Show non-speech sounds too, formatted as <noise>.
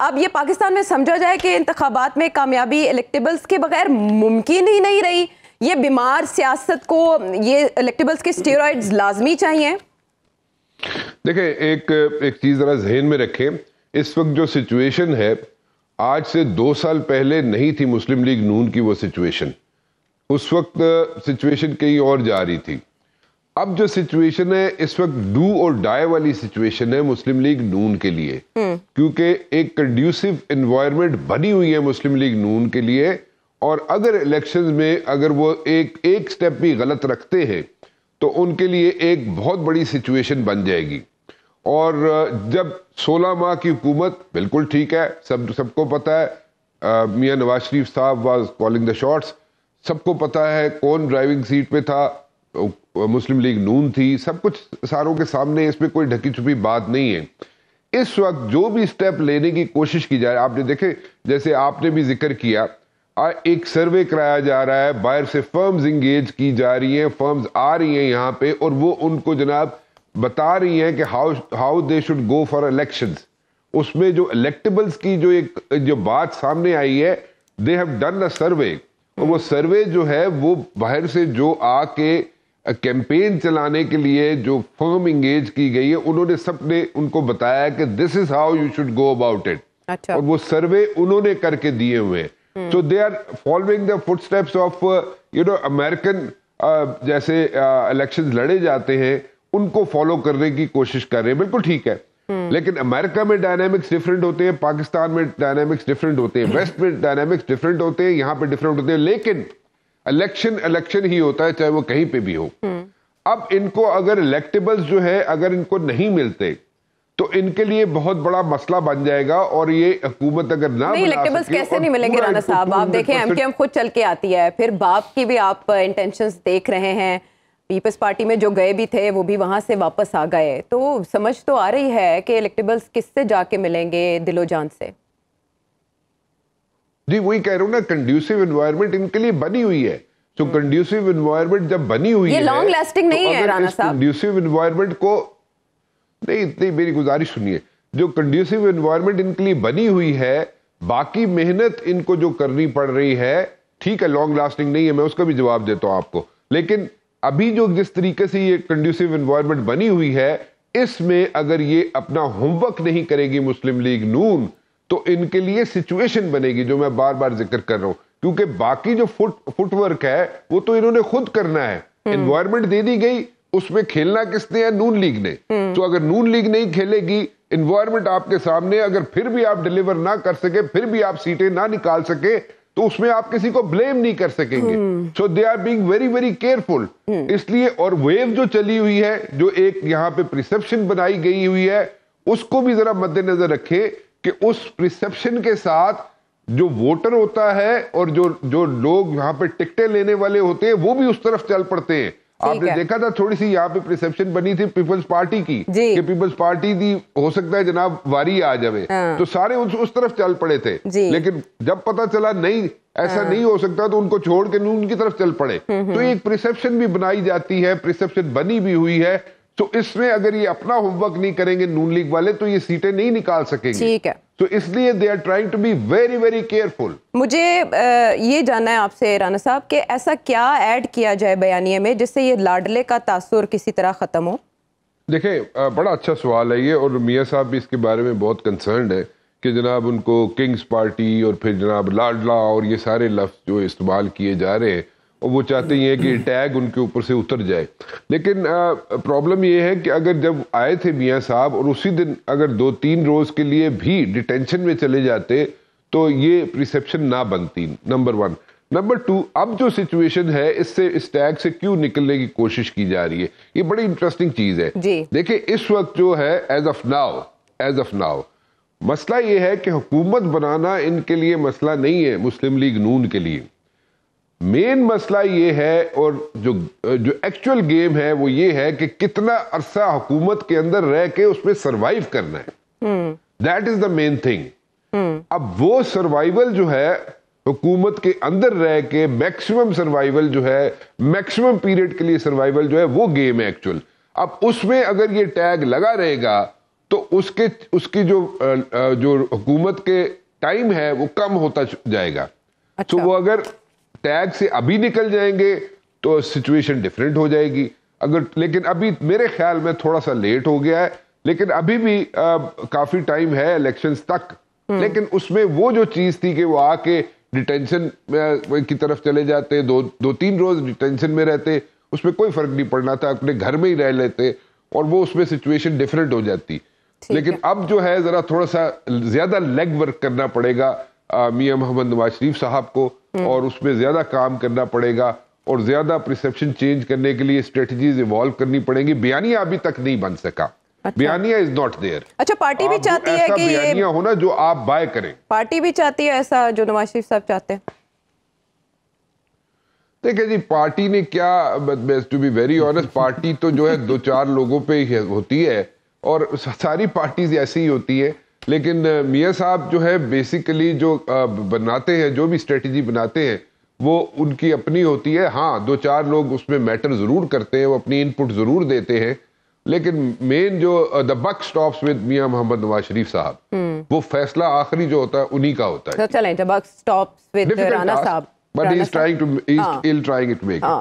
अब ये पाकिस्तान में समझा जाए कि इंतबात में कामयाबी इलेक्टेबल्स के बगैर मुमकिन ही नहीं रही ये बीमार सियासत को ये इलेक्टेबल्स के स्टेरॉइड लाजमी चाहिए देखिए एक एक चीज़ ज़रा जहन में रखे इस वक्त जो सिचुएशन है आज से दो साल पहले नहीं थी मुस्लिम लीग नून की वो सिचुएशन उस वक्त सिचुएशन कहीं और जा रही थी अब जो सिचुएशन है इस वक्त डू और डाई वाली सिचुएशन है मुस्लिम लीग नून के लिए हम्म। क्योंकि एक कंड्यूसिव इन्वायरमेंट बनी हुई है मुस्लिम लीग नून के लिए और अगर इलेक्शन में अगर वो एक एक स्टेप भी गलत रखते हैं तो उनके लिए एक बहुत बड़ी सिचुएशन बन जाएगी और जब 16 माह की हुकूमत बिल्कुल ठीक है सब सबको पता है मियाँ नवाज शरीफ साहब वाज कॉलिंग द शॉट्स सबको पता है कौन ड्राइविंग सीट पे था मुस्लिम लीग नून थी सब कुछ सारों के सामने इसमें कोई ढकी छुपी बात नहीं है इस वक्त जो भी स्टेप लेने की कोशिश की जाए आपने देखे जैसे आपने भी जिक्र किया एक सर्वे कराया जा रहा है बाहर से फर्म्स इंगेज की जा रही हैं फर्म्स आ रही हैं यहाँ पे और वो उनको जनाब बता रही हैं कि how how they should go for election उसमें जो इलेक्टेबल्स की जो एक जो बात सामने आई है दे हैव डन अ सर्वे और वो सर्वे जो है वो बाहर से जो आके कैंपेन चलाने के लिए जो फर्म इंगेज की गई है उन्होंने सबने उनको बताया कि this is how you should go about it और वो सर्वे उन्होंने करके दिए हुए so they are following the footsteps of you know American जैसे इलेक्शन uh, लड़े जाते हैं उनको फॉलो करने की कोशिश कर रहे हैं बिल्कुल ठीक है हम्म। लेकिन अमेरिका में डायनामिक्स डिफरेंट होते हैं पाकिस्तान में डायनामिक्स डिफरेंट होते हैं वेस्ट <coughs> में डायनामिक्स डिफरेंट होते हैं यहाँ पे डिफरेंट होते हैं लेकिन इलेक्शन इलेक्शन ही होता है चाहे वो कहीं पे भी हो अब इनको अगर इलेक्टेबल्स जो है अगर इनको नहीं मिलते तो इनके लिए बहुत बड़ा मसला बन जाएगा और ये हुकूमत अगर ना नहीं इलेक्टेबल्स कैसे नहीं मिलेंगे राणा साहब आप देखें एमकेएम खुद चल के आती है फिर बाप की भी आप इंटेंशंस देख रहे हैं पीपल्स पार्टी में जो गए भी थे वो भी वहां से वापस आ गए तो समझ तो आ रही है कि इलेक्टेबल्स किससे जाके मिलेंगे दिलो जान से जी वही कह रहा हूँ ना कंड्यूसिव इन्वायरमेंट इनके लिए बनी हुई है तो कंड्यूसिव हम्म। इन्वायरमेंट जब बनी हुई ये लॉन्ग लास्टिंग तो नहीं तो है राणा साहब कंड्यूसिव इन्वायरमेंट को नहीं इतनी मेरी गुजारिश सुनिए जो कंड्यूसिव इन्वायरमेंट इनके लिए बनी हुई है बाकी मेहनत इनको जो करनी पड़ रही है ठीक है लॉन्ग लास्टिंग नहीं है मैं उसका भी जवाब देता हूं आपको लेकिन अभी जो जिस तरीके से ये कंड्यूसिव इन्वायरमेंट बनी हुई है इसमें अगर ये अपना होमवर्क नहीं करेगी मुस्लिम लीग नून तो इनके लिए सिचुएशन बनेगी जो मैं बार बार जिक्र कर रहा हूं क्योंकि बाकी जो फुट फुटवर्क है वो तो इन्होंने खुद करना है एनवायरमेंट हम्म। दे दी गई उसमें खेलना किसने है नून लीग ने हम्म। तो अगर नून लीग नहीं खेलेगी इन्वायरमेंट आपके सामने अगर फिर भी आप डिलीवर ना कर सके फिर भी आप सीटें ना निकाल सके तो उसमें आप किसी को ब्लेम नहीं कर सकेंगे so they are being very very careful इसलिए और वेव जो चली हुई है जो एक यहाँ पे प्रिसेप्शन बनाई गई हुई है उसको भी जरा मद्देनजर रखें कि उस प्रिसेप्शन के साथ जो वोटर होता है और जो जो लोग यहाँ पे टिकटें लेने वाले होते हैं वो भी उस तरफ चल पड़ते हैं आपने है। देखा था थोड़ी सी यहाँ पे प्रिसेप्शन बनी थी पीपल्स पार्टी की कि पीपल्स पार्टी दी हो सकता है जनाब वारी आ जावे हाँ। तो सारे उस उस तरफ चल पड़े थे लेकिन जब पता चला नहीं ऐसा हाँ। नहीं हो सकता तो उनको छोड़ के नून की तरफ चल पड़े हम्म, हम्म। तो एक प्रिसेप्शन भी बनाई जाती है प्रिसेप्शन बनी भी हुई है तो इसमें अगर ये अपना होमवर्क नहीं करेंगे नून लीग वाले तो ये सीटें नहीं निकाल सकेंगे ठीक है तो इसलिए they are trying to be very very careful मुझे ये जानना है आपसे राना साहब कि ऐसा क्या ऐड किया जाए बयानिए में जिससे ये लाडले का तासुर किसी तरह ख़त्म हो देखिए बड़ा अच्छा सवाल है ये और मियाँ साहब भी इसके बारे में बहुत कंसर्न है कि जनाब उनको किंग्स पार्टी और फिर जनाब लाडला और ये सारे लफ्ज़ जो इस्तेमाल किए जा रहे हैं और वो चाहते ही हैं कि टैग उनके ऊपर से उतर जाए लेकिन प्रॉब्लम ये है कि अगर जब आए थे मियाँ साहब और उसी दिन अगर दो तीन रोज़ के लिए भी डिटेंशन में चले जाते तो ये प्रिसेप्शन ना बनती नंबर वन नंबर टू अब जो सिचुएशन है इससे इस टैग से क्यों निकलने की कोशिश की जा रही है ये बड़ी इंटरेस्टिंग चीज़ है देखिए इस वक्त जो है age of now age of now मसला ये है कि हुकूमत बनाना इनके लिए मसला नहीं है मुस्लिम लीग नून के लिए मेन मसला ये है और जो जो एक्चुअल गेम है वो ये है कि कितना अरसा हुकूमत के अंदर रह के उसमें सरवाइव करना है that is the main thing अब वो सर्वाइवल जो है हुकूमत के अंदर रह के मैक्सिमम सर्वाइवल जो है मैक्सिमम पीरियड के लिए सर्वाइवल जो है वो गेम है एक्चुअल अब उसमें अगर ये टैग लगा रहेगा तो उसके उसकी जो जो हुकूमत के टाइम है वो कम होता जाएगा अच्छा। तो वो अगर टैग से अभी निकल जाएंगे तो सिचुएशन डिफरेंट हो जाएगी अगर लेकिन अभी मेरे ख्याल में थोड़ा सा लेट हो गया है लेकिन अभी भी आ, काफी टाइम है इलेक्शन तक हम्म। लेकिन उसमें वो जो चीज थी कि वो आके डिटेंशन की तरफ चले जाते दो दो तीन रोज डिटेंशन में रहते उसमें कोई फर्क नहीं पड़ना था अपने घर में ही रह लेते और वो उसमें सिचुएशन डिफरेंट हो जाती लेकिन अब जो है जरा थोड़ा सा ज्यादा लेग वर्क करना पड़ेगा मियाँ मोहम्मद नवाज शरीफ साहब को हम्म। और उसमें ज्यादा काम करना पड़ेगा और ज्यादा प्रिसेप्शन चेंज करने के लिए स्ट्रेटजीज इवॉल्व करनी पड़ेंगी बयानिया अभी तक नहीं बन सका बयानिया इज नॉट देयर अच्छा पार्टी भी चाहती है कि बयानिया हो ना जो आप बाय करें पार्टी भी चाहती है ऐसा जो नवाज शरीफ साहब चाहते हैं देखिए जी पार्टी ने क्या to be very honest party तो जो है दो चार लोगों पे ही होती है और सारी पार्टीज ऐसी ही होती है लेकिन मियाँ साहब जो है बेसिकली जो बनाते हैं जो भी स्ट्रेटजी बनाते हैं वो उनकी अपनी होती है हाँ दो चार लोग उसमें मैटर ज़रूर करते हैं वो अपनी इनपुट ज़रूर देते हैं लेकिन मेन जो द बक स्टॉप्स विद मियाँ मोहम्मद नवाज शरीफ साहब हम्म। वो फैसला आखिरी जो होता है उन्हीं का होता है तो चलें